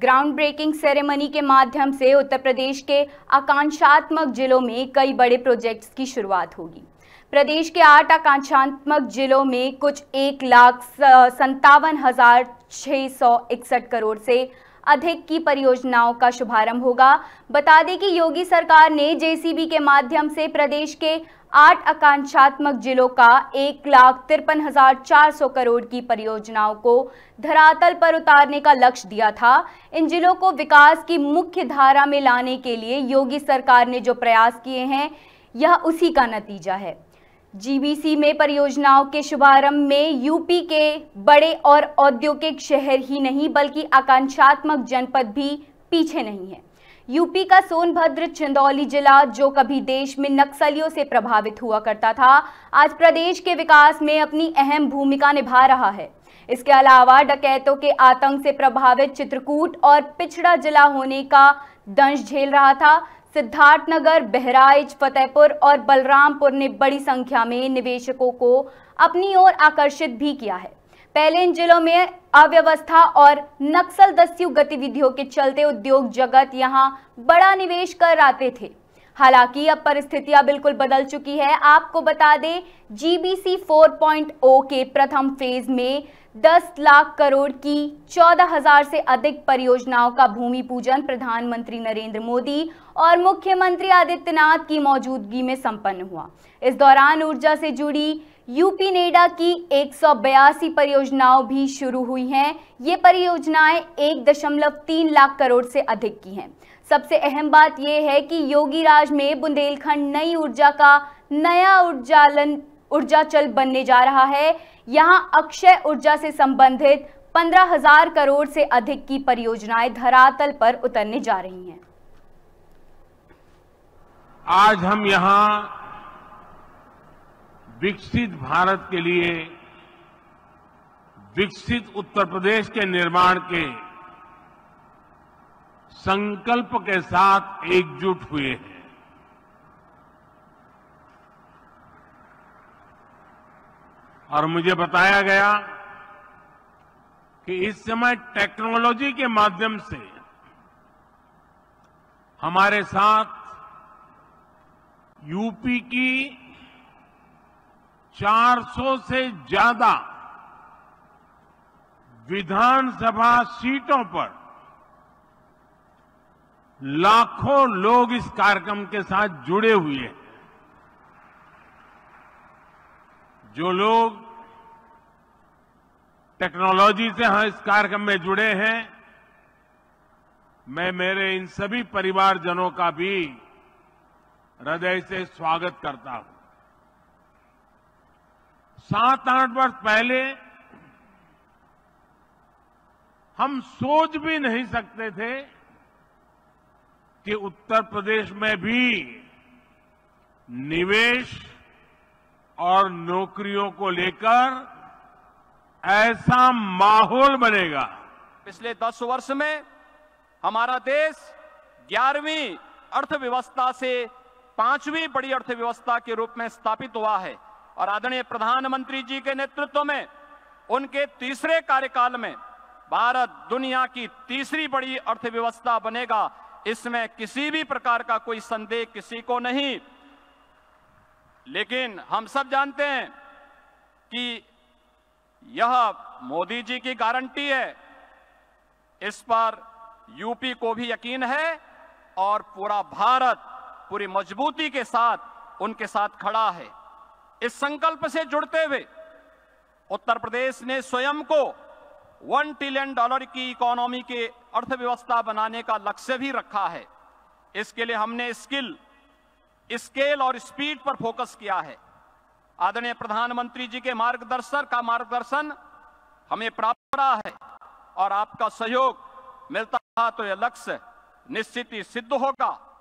ground breaking ceremony के माध्यम से उत्तर प्रदेश के आकांक्षात्मक जिलों में कई बड़े प्रोजेक्ट्स की शुरुआत होगी प्रदेश के आठ आकांक्षात्मक जिलों में कुछ एक लाख संतावन हजार छः सौ इकसठ करोड़ से अधिक की परियोजनाओं का शुभारंभ होगा बता दें कि योगी सरकार ने जेसीबी के माध्यम से प्रदेश के आठ आकांक्षात्मक जिलों का एक लाख तिरपन हजार चार सौ करोड़ की परियोजनाओं को धरातल पर उतारने का लक्ष्य दिया था इन जिलों को विकास की मुख्य धारा में लाने के लिए योगी सरकार ने जो प्रयास किए हैं यह उसी का नतीजा है जीबीसी में परियोजनाओं के शुभारंभ में यूपी के बड़े और औद्योगिक शहर ही नहीं बल्कि आकांक्षात्मक जनपद भी पीछे नहीं है यूपी का सोनभद्र चंदौली जिला जो कभी देश में नक्सलियों से प्रभावित हुआ करता था आज प्रदेश के विकास में अपनी अहम भूमिका निभा रहा है इसके अलावा डकैतों के आतंक से प्रभावित चित्रकूट और पिछड़ा जिला होने का दंश झेल रहा था सिद्धार्थनगर बहराइच फतेहपुर और बलरामपुर ने बड़ी संख्या में निवेशकों को अपनी ओर आकर्षित भी किया है पहले इन जिलों में अव्यवस्था और नक्सल दस्यु गतिविधियों के चलते उद्योग जगत यहां बड़ा निवेश कर आते थे हालांकि अब परिस्थितियां बिल्कुल बदल चुकी है आपको बता दें जीबीसी 4.0 के प्रथम फेज में 10 लाख करोड़ की 14,000 से अधिक परियोजनाओं का भूमि पूजन प्रधानमंत्री नरेंद्र मोदी और मुख्यमंत्री आदित्यनाथ की मौजूदगी में संपन्न हुआ इस दौरान ऊर्जा से जुड़ी यूपी नेडा की एक परियोजनाओं भी शुरू हुई हैं ये परियोजनाएं एक दशमलव तीन लाख करोड़ से अधिक की हैं सबसे अहम बात यह है कि योगी राज में बुंदेलखंड नई ऊर्जा का नया ऊर्जालन ऊर्जा चल बनने जा रहा है यहाँ अक्षय ऊर्जा से संबंधित पंद्रह हजार करोड़ से अधिक की परियोजनाएं धरातल पर उतरने जा रही हैं आज हम यहाँ विकसित भारत के लिए विकसित उत्तर प्रदेश के निर्माण के संकल्प के साथ एकजुट हुए हैं और मुझे बताया गया कि इस समय टेक्नोलॉजी के माध्यम से हमारे साथ यूपी की 400 से ज्यादा विधानसभा सीटों पर लाखों लोग इस कार्यक्रम के साथ जुड़े हुए हैं जो लोग टेक्नोलॉजी से हाँ इस कार्यक्रम में जुड़े हैं मैं मेरे इन सभी परिवारजनों का भी हृदय से स्वागत करता हूं सात आठ वर्ष पहले हम सोच भी नहीं सकते थे कि उत्तर प्रदेश में भी निवेश और नौकरियों को लेकर ऐसा माहौल बनेगा पिछले दस वर्ष में हमारा देश ग्यारहवीं अर्थव्यवस्था से पांचवीं बड़ी अर्थव्यवस्था के रूप में स्थापित हुआ है और आदरणीय प्रधानमंत्री जी के नेतृत्व में उनके तीसरे कार्यकाल में भारत दुनिया की तीसरी बड़ी अर्थव्यवस्था बनेगा इसमें किसी भी प्रकार का कोई संदेह किसी को नहीं लेकिन हम सब जानते हैं कि यह मोदी जी की गारंटी है इस पर यूपी को भी यकीन है और पूरा भारत पूरी मजबूती के साथ उनके साथ खड़ा है इस संकल्प से जुड़ते हुए उत्तर प्रदेश ने स्वयं को वन ट्रिलियन डॉलर की इकोनॉमी के अर्थव्यवस्था बनाने का लक्ष्य भी रखा है इसके लिए हमने स्किल स्केल और स्पीड पर फोकस किया है आदरणीय प्रधानमंत्री जी के मार्गदर्शन का मार्गदर्शन हमें प्राप्त रहा है और आपका सहयोग मिलता रहा तो यह लक्ष्य निश्चित ही सिद्ध होगा